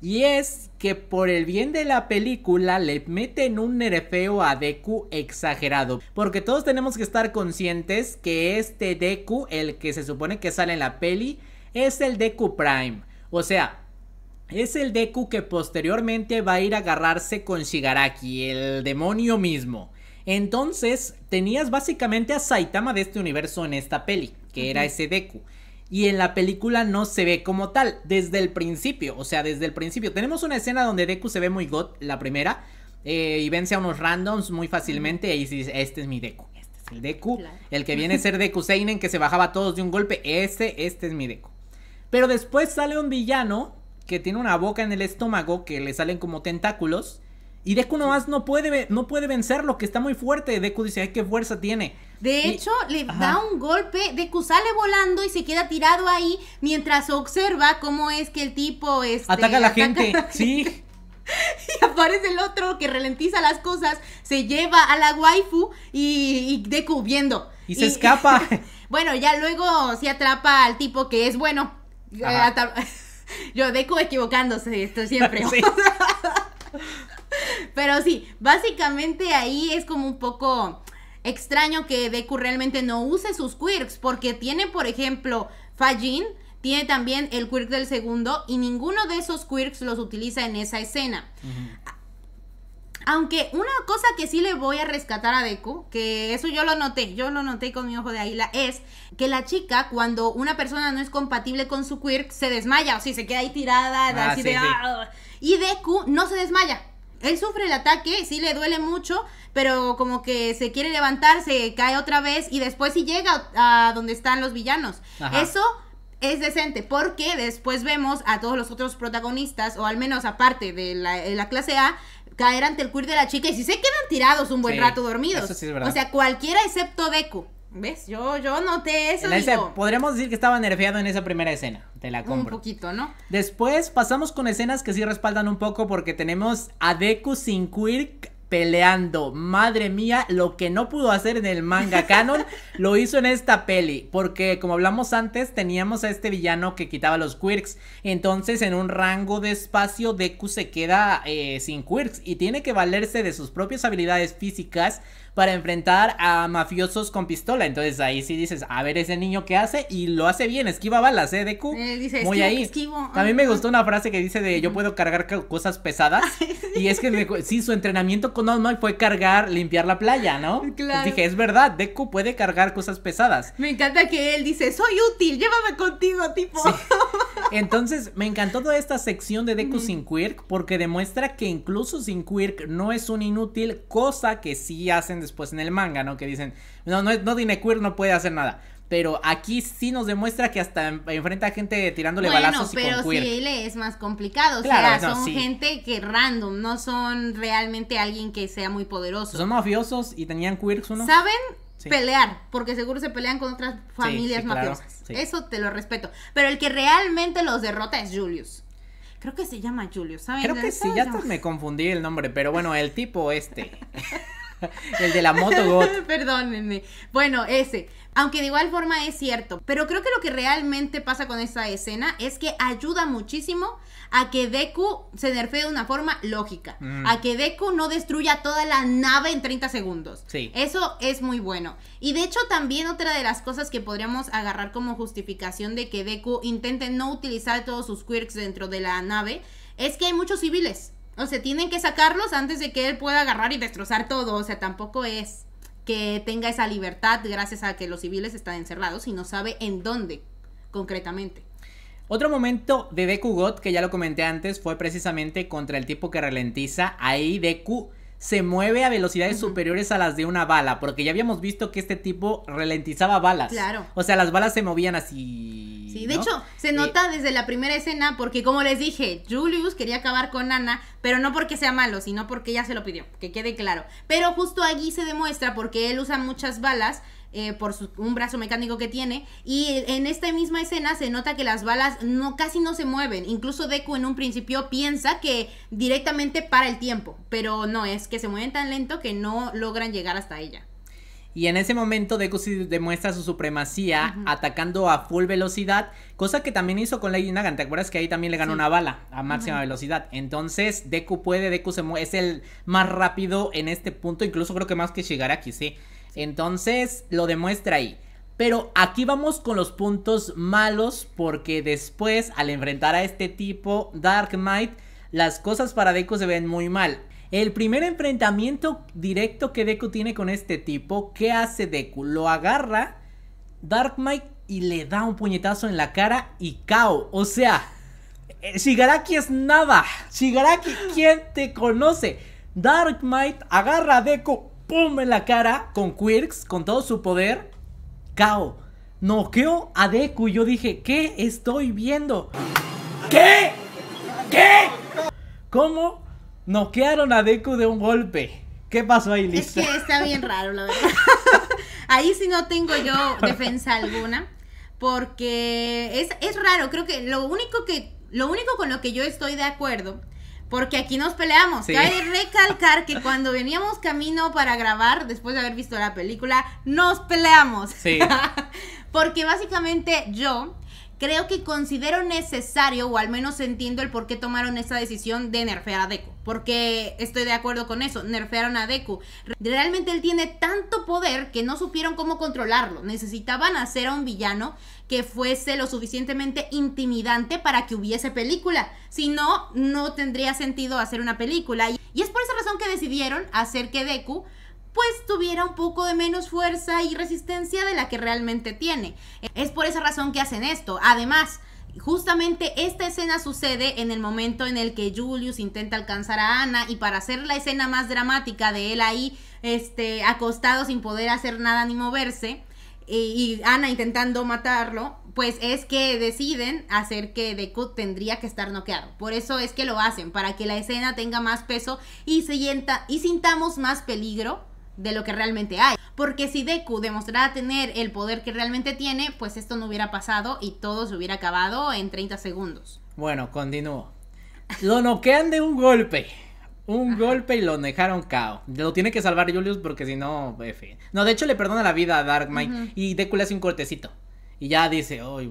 S2: Y es que por el bien de la película le meten un nerfeo a Deku exagerado. Porque todos tenemos que estar conscientes que este Deku, el que se supone que sale en la peli, es el Deku Prime. O sea, es el Deku que posteriormente va a ir a agarrarse con Shigaraki, el demonio mismo. Entonces, tenías básicamente a Saitama de este universo en esta peli, que era ese Deku. Y en la película no se ve como tal, desde el principio. O sea, desde el principio. Tenemos una escena donde Deku se ve muy god, la primera, eh, y vence a unos randoms muy fácilmente. Y dice: Este es mi Deku. Este es el Deku. El que viene a ser Deku Seinen, que se bajaba a todos de un golpe. Este, este es mi Deku. Pero después sale un villano que tiene una boca en el estómago que le salen como tentáculos. Y Deku nomás no puede, no puede vencerlo, que está muy fuerte. Deku dice, ay, qué fuerza tiene.
S1: De hecho, le da un golpe, Deku sale volando y se queda tirado ahí mientras observa cómo es que el tipo... Este, ataca a la gente, sí. Y aparece el otro que ralentiza las cosas, se lleva a la waifu y, y Deku viendo. Y se escapa. bueno, ya luego se atrapa al tipo que es bueno. Eh, Yo, Deku equivocándose, esto siempre. Pero sí, básicamente ahí es como un poco extraño que Deku realmente no use sus quirks, porque tiene, por ejemplo, Fajin, tiene también el quirk del segundo, y ninguno de esos quirks los utiliza en esa escena. Aunque una cosa que sí le voy a rescatar a Deku, que eso yo lo noté, yo lo noté con mi ojo de águila, es que la chica, cuando una persona no es compatible con su quirk, se desmaya, o sea, se queda ahí tirada, ah, así de. Ah". Y Deku no se desmaya. Él sufre el ataque, sí le duele mucho, pero como que se quiere levantar, se cae otra vez y después sí llega a donde están los villanos. Eso es decente porque después vemos a todos los otros protagonistas, o al menos aparte de la clase A, caer ante el queer de la chica y si se quedan tirados un buen rato dormidos. Eso sí es verdad. O sea, cualquiera excepto Deku. ¿Ves? Yo, yo noté eso.
S2: podríamos decir que estaba nerfeado en esa primera escena. Te la compro. Un poquito, ¿no? Después pasamos con escenas que sí respaldan un poco porque tenemos a Deku sin quirk peleando. Madre mía, lo que no pudo hacer en el manga canon, lo hizo en esta peli. Porque como hablamos antes, teníamos a este villano que quitaba los quirks. Entonces, en un rango de espacio, Deku se queda eh, sin quirks. Y tiene que valerse de sus propias habilidades físicas para enfrentar a mafiosos con pistola. Entonces ahí sí dices, a ver ese niño qué hace y lo hace bien, esquiva balas, ¿eh? Deku.
S1: Eh, dice, Muy esquivo, ahí. A También me
S2: gustó una frase que dice de yo puedo cargar cosas pesadas. y es que sí, su entrenamiento con Osman fue cargar, limpiar la playa, ¿no? Claro. Dije, es verdad, Deku puede cargar cosas pesadas.
S1: Me encanta que él dice, soy útil, llévame contigo, tipo.
S2: Entonces, me encantó toda esta sección de Deku sin Quirk porque demuestra que incluso sin Quirk no es un inútil, cosa que sí hacen después en el manga, ¿no? Que dicen, no, no, no queer, no puede hacer nada. Pero aquí sí nos demuestra que hasta enfrenta a gente tirándole balazos y pero si
S1: le es más complicado. o sea, son gente que random, no son realmente alguien que sea muy poderoso. Son
S2: mafiosos y tenían quirks, ¿no? ¿Saben?
S1: pelear, porque seguro se pelean con otras familias mafiosas. Eso te lo respeto. Pero el que realmente los derrota es Julius. Creo que se llama Julius, ¿saben? Creo que sí,
S2: ya me confundí el nombre, pero bueno, el tipo este. el de la moto God.
S1: Perdónenme. Bueno, ese. Aunque de igual forma es cierto. Pero creo que lo que realmente pasa con esa escena es que ayuda muchísimo a que Deku se nerfee de una forma lógica. Mm. A que Deku no destruya toda la nave en 30 segundos. Sí. Eso es muy bueno. Y de hecho también otra de las cosas que podríamos agarrar como justificación de que Deku intente no utilizar todos sus quirks dentro de la nave es que hay muchos civiles. O sea, tienen que sacarlos antes de que él pueda agarrar y destrozar todo. O sea, tampoco es que tenga esa libertad gracias a que los civiles están encerrados y no sabe en dónde concretamente.
S2: Otro momento de Deku God, que ya lo comenté antes, fue precisamente contra el tipo que ralentiza. Ahí Deku se mueve a velocidades superiores a las de una bala, porque ya habíamos visto que este tipo ralentizaba balas. Claro. O sea, las balas se movían así.
S1: Sí, de hecho, se eh, nota desde la primera escena, porque como les dije, Julius quería acabar con Ana, pero no porque sea malo, sino porque ella se lo pidió, que quede claro. Pero justo allí se demuestra, porque él usa muchas balas, eh, por su, un brazo mecánico que tiene. Y en esta misma escena se nota que las balas no, casi no se mueven. Incluso Deku en un principio piensa que directamente para el tiempo. Pero no, es que se mueven tan lento que no logran llegar hasta ella.
S2: Y en ese momento Deku sí demuestra su supremacía atacando a full velocidad, cosa que también hizo con Lady Nagan. ¿Te acuerdas que ahí también le ganó una bala a máxima velocidad? Entonces Deku puede, Deku se es el más rápido en este punto, incluso creo que más que llegar aquí sí. Entonces lo demuestra ahí. Pero aquí vamos con los puntos malos porque después al enfrentar a este tipo, Dark Might... las cosas para Deku se ven muy mal. El primer enfrentamiento directo que Deku tiene con este tipo, ¿qué hace Deku? Lo agarra Dark Might y le da un puñetazo en la cara y cao. O sea, eh, Shigaraki es nada. Shigaraki, ¿quién te conoce? Dark Might agarra a Deku ¡Pum! en la cara con Quirks, con todo su poder. Cao. Noqueó a Deku. Yo dije, ¿qué estoy viendo? ¿Qué? ¿Qué? ¿Cómo noquearon a Deku de un golpe? ¿Qué pasó ahí, Lisa? Es que está
S1: bien raro, la verdad. ahí sí no tengo yo defensa alguna. Porque es, es raro. Creo que lo único que. Lo único con lo que yo estoy de acuerdo porque aquí nos peleamos. hay que recalcar que cuando veníamos camino para grabar, después de haber visto la película, nos peleamos. Sí. Porque básicamente yo creo que considero necesario, o al menos entiendo el por qué tomaron esa decisión de nerfear a Deku. Porque estoy de acuerdo con eso, nerfearon a Deku. Realmente él tiene tanto poder que no supieron cómo controlarlo. Necesitaban hacer a un villano que fuese lo suficientemente intimidante para que hubiese película. Si no, no tendría sentido hacer una película. Y es por esa razón que decidieron hacer que Deku pues tuviera un poco de menos fuerza y resistencia de la que realmente tiene. Es por esa razón que hacen esto. Además, justamente esta escena sucede en el momento en el que Julius intenta alcanzar a Ana y para hacer la escena más dramática de él ahí, este, acostado sin poder hacer nada ni moverse, y, Ana intentando matarlo, pues es que deciden hacer que Deku tendría que estar noqueado. Por eso es que lo hacen, para que la escena tenga más peso y, se y sintamos más peligro de lo que realmente hay. Porque si Deku demostrara tener el poder que realmente tiene, pues esto no hubiera pasado y todo se hubiera acabado en 30 segundos.
S2: Bueno, continúo. Lo noquean de un golpe. Un golpe y lo dejaron cao. Lo tiene que salvar Julius porque si no, No, de hecho le perdona la vida a Dark Mike. Y Deku le hace un cortecito. Y ya dice, uy,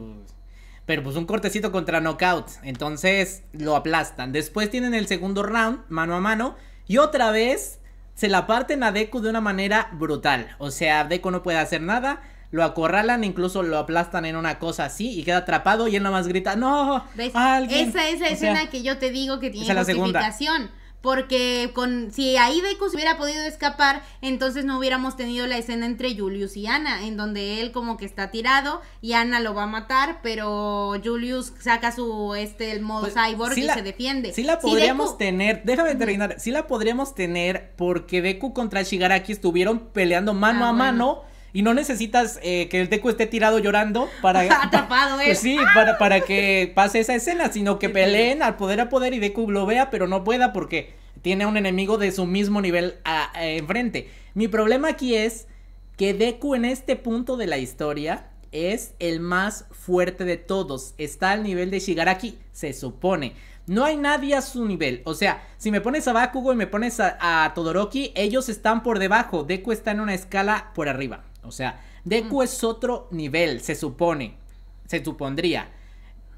S2: pero pues un cortecito contra Knockout. Entonces lo aplastan. Después tienen el segundo round, mano a mano. Y otra vez se la parten a Deku de una manera brutal. O sea, Deku no puede hacer nada. Lo acorralan, incluso lo aplastan en una cosa así y queda atrapado y él más grita, ¡No!
S1: ¡Alguien! Esa es la escena que yo te digo que tiene justificación porque con, si Deku se hubiera podido escapar, entonces no hubiéramos tenido la escena entre Julius y Ana, en donde él como que está tirado y Ana lo va a matar, pero Julius saca su este el modo pues, cyborg y se defiende. Sí la podríamos
S2: tener, déjame terminar, sí la podríamos tener porque Deku contra Shigaraki estuvieron peleando mano a ah, mano y no necesitas eh, que el Deku esté tirado llorando para... Atrapado, ¿eh? Pues sí, para, para que pase esa escena, sino que peleen al poder a poder y Deku lo vea, pero no pueda porque tiene a un enemigo de su mismo nivel enfrente. Mi problema aquí es que Deku en este punto de la historia es el más fuerte de todos. Está al nivel de Shigaraki, se supone. No hay nadie a su nivel. O sea, si me pones a Bakugo y me pones a Todoroki, ellos están por debajo. Deku está en una escala por arriba. O sea, Deku es otro nivel, se supone. Se supondría.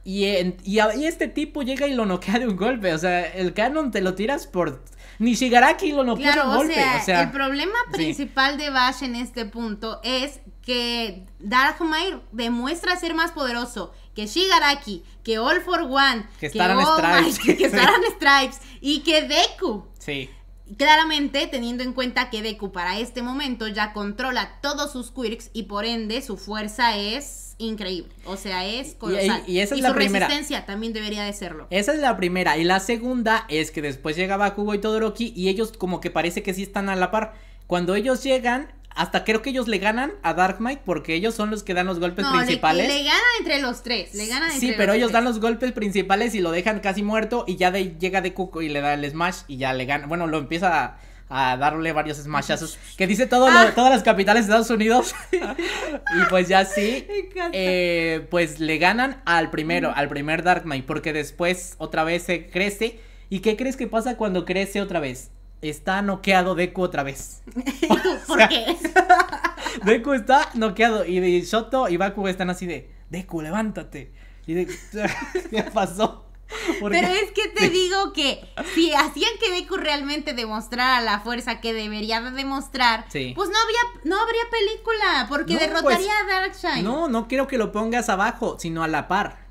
S2: Y, y, este tipo llega y lo noquea de un golpe. O sea, el canon te lo tiras por. ni Shigaraki lo noquea de un golpe. o el
S1: problema principal de Bash en este punto es que Darth Mayer demuestra ser más poderoso que Shigaraki, que All for One, que, que Staran oh Stripes, que Staran Stripes y que Deku. Sí. Claramente, teniendo en cuenta que Deku para este momento ya controla todos sus quirks y por ende su fuerza es increíble. O sea, es colosal. Y, es la resistencia también debería de serlo.
S2: Esa es la primera. Y la segunda es que después llegaba Bakugo y Todoroki y ellos como que parece que sí están a la par. Cuando ellos llegan, hasta creo que ellos le ganan a Dark Knight porque ellos son los que dan los golpes principales. Le, le
S1: ganan entre los tres, le gana entre Sí, pero ellos
S2: dan los golpes principales y lo dejan casi muerto y ya llega de cuco y le da el smash y ya le gana. Bueno, lo empieza a darle varios smashazos. Que dice ah. todas las capitales de Estados Unidos. y pues ya sí. Eh, pues le ganan al primero, al primer Dark Knight. Porque después otra vez se crece. ¿Y qué crees que pasa cuando crece otra vez? está noqueado Deku otra vez. ¿Por qué? Deku está noqueado y Shoto y Baku están así de, Deku, levántate. Y ¿qué pasó? Pero es
S1: que te digo que si hacían que Deku realmente demostrara la fuerza que debería demostrar, pues no habría, no habría película, porque pues, derrotaría a Darkshine. No,
S2: no quiero que lo pongas abajo, sino a la par.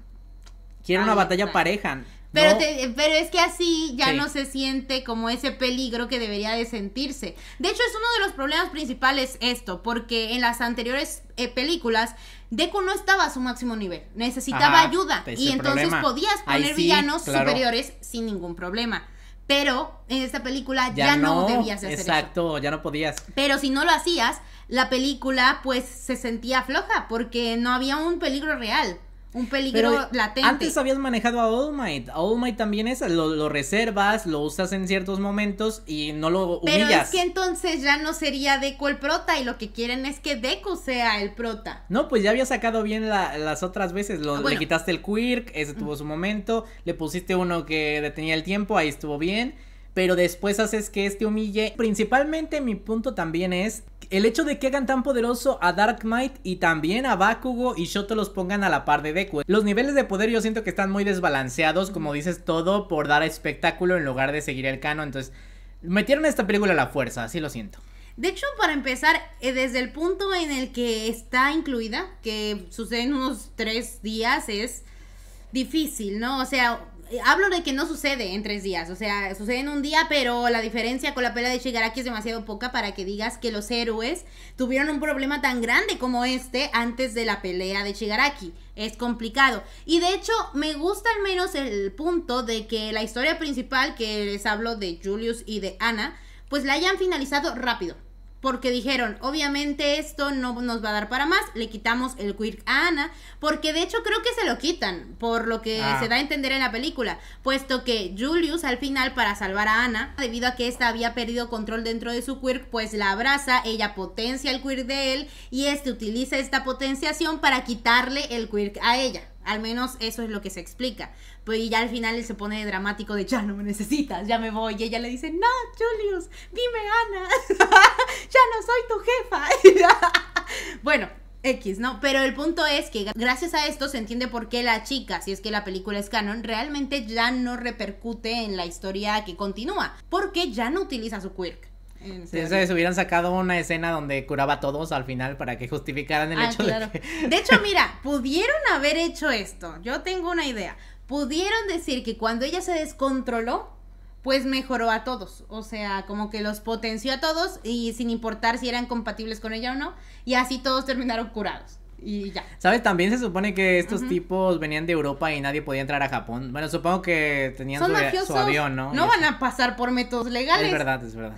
S2: Quiero una batalla pareja.
S1: Pero, pero es que así ya no se siente como ese peligro que debería de sentirse. De hecho, es uno de los problemas principales esto, porque en las anteriores eh, películas Deku no estaba a su máximo nivel, necesitaba ayuda y entonces podías poner villanos superiores sin ningún problema. Pero en esta película ya, no, debías de
S2: exacto, ya no podías.
S1: Pero si no lo hacías, la película pues se sentía floja porque no había un peligro real. Un peligro eh, latente. Antes
S2: habías manejado a All Might. All Might también es. Lo, reservas, lo usas en ciertos momentos y no lo humillas. Pero es que
S1: entonces ya no sería Deco el prota y lo que quieren es que Deco sea el prota.
S2: No, pues ya había sacado bien las otras veces. Ah, le quitaste el quirk, ese tuvo su momento. Le pusiste uno que detenía el tiempo, ahí estuvo bien. Pero después haces que este humille. Principalmente mi punto también es el hecho de que hagan tan poderoso a Dark Knight y también a Bakugo y Shoto los pongan a la par de Deku. Eh. Los niveles de poder yo siento que están muy desbalanceados, como dices, todo por dar espectáculo en lugar de seguir el cano, Entonces, metieron esta película a la fuerza, así lo siento.
S1: De hecho, para empezar, eh, desde el punto en el que está incluida, que sucede en unos tres días, es difícil, ¿no? O sea, hablo de que no sucede en tres días, o sea, sucede en un día, pero la diferencia con la pelea de Shigaraki es demasiado poca para que digas que los héroes tuvieron un problema tan grande como este antes de la pelea de Shigaraki. Es complicado. Y de hecho, me gusta al menos el punto de que la historia principal que les hablo de Julius y de Ana, pues la hayan finalizado rápido porque dijeron, obviamente esto no nos va a dar para más, le quitamos el quirk a Ana, porque de hecho creo que se lo quitan, por lo que ah. se da a entender en la película, puesto que Julius al final para salvar a Ana, debido a que esta había perdido control dentro de su quirk, pues la abraza, ella potencia el quirk de él y este utiliza esta potenciación para quitarle el quirk a ella. Al menos eso es lo que se explica. Pues ya al final se pone dramático de ya no me necesitas, ya me voy. Y ella le dice, no, Julius, dime Ana, ya no soy tu jefa. bueno, X, ¿no? Pero el punto es que gracias a esto se entiende por qué la chica, si es que la película es canon, realmente ya no repercute en la historia que continúa, porque ya no utiliza su quirk se
S2: hubieran sacado una escena donde curaba a todos al final para que justificaran el ah, hecho de
S1: De hecho, mira, pudieron haber hecho esto. Yo tengo una idea. Pudieron decir que cuando ella se descontroló, pues mejoró a todos. O sea, como que los potenció a todos y sin importar si eran compatibles con ella o no. Y así todos terminaron curados. Y ya.
S2: ¿Sabes? También se supone que estos tipos venían de Europa y nadie podía entrar a Japón. Bueno, supongo que tenían su, su, avión, ¿no? No van
S1: a pasar por métodos legales. Es verdad,
S2: es verdad.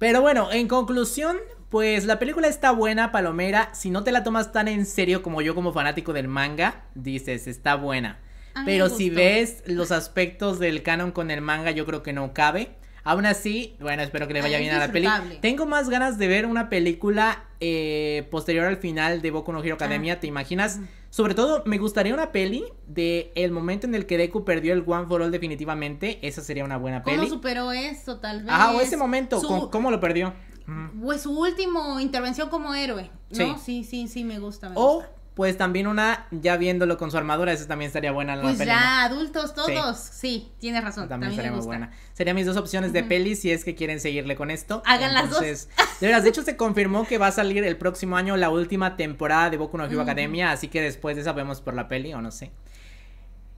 S2: Pero bueno, en conclusión, pues la película está buena, Palomera. Si no te la tomas tan en serio como yo como fanático del manga, dices, está buena. Pero si ves los aspectos del canon con el manga, yo creo que no cabe. Aún así, bueno, espero que le ah, vaya bien a la película. Tengo más ganas de ver una película eh, posterior al final de Boku no Hero Academia, ¿te imaginas? Sobre todo, me gustaría una peli de el momento en el que Deku perdió el One for All definitivamente. Esa sería una buena peli. ¿Cómo
S1: superó eso, tal vez? Ah, o ese momento, ¿cómo lo perdió? Pues su último intervención como héroe. ¿no? Sí, sí, sí, me gusta. Me o
S2: gusta pues también una ya viéndolo con su armadura, esa también estaría buena pues ya,
S1: adultos todos. Sí. tiene tienes razón. También, estaría muy buena.
S2: Serían mis dos opciones de peli si es que quieren seguirle con esto. Hagan las dos. de veras, de hecho se confirmó que va a salir el próximo año la última temporada de Boku no Hero Academia, así que después de esa vemos por la peli o no sé.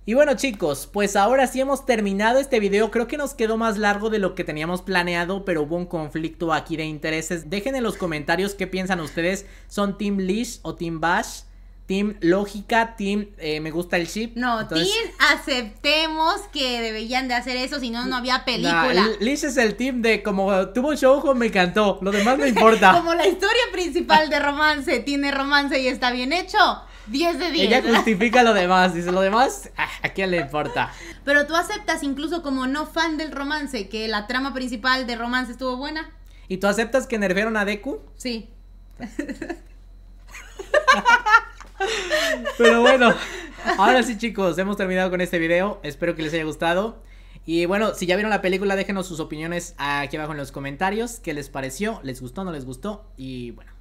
S2: Y bueno chicos, pues ahora sí hemos terminado este video, creo que nos quedó más largo de lo que teníamos planeado, pero hubo un conflicto aquí de intereses. Dejen en los comentarios qué piensan ustedes, ¿son Team Leash o Team Bash? Team lógica, team eh, me gusta el chip. No, team
S1: aceptemos que deberían de hacer eso, si no, no había película. Nah,
S2: Lish es el team de como tuvo show, me encantó, lo demás no importa. como
S1: la historia principal de romance tiene romance y está bien hecho. 10 de 10. Ella
S2: justifica lo demás, dice lo demás, ah, ¿a quién le importa?
S1: Pero tú aceptas incluso como no fan del romance que la trama principal de romance estuvo buena.
S2: ¿Y tú aceptas que nervieron a Deku?
S1: Sí. Pero bueno, ahora sí
S2: chicos, hemos terminado con este video. Espero que les haya gustado. Y bueno, si ya vieron la película, déjenos sus opiniones aquí abajo en los comentarios. ¿Qué les pareció? ¿Les gustó? ¿No les gustó? Y bueno.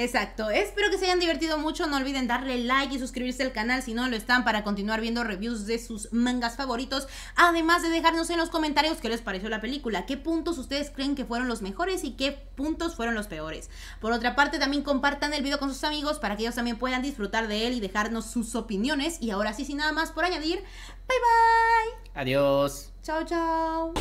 S1: Exacto. Espero que se hayan divertido mucho. No olviden darle like y suscribirse al canal si no lo están para continuar viendo reviews de sus mangas favoritos. Además de dejarnos en los comentarios qué les pareció la película, qué puntos ustedes creen que fueron los mejores y qué puntos fueron los peores. Por otra parte, también compartan el video con sus amigos para que ellos también puedan disfrutar de él y dejarnos sus opiniones. Y ahora sí, sin nada más por añadir, bye bye.
S2: Adiós.
S1: Chao, chao.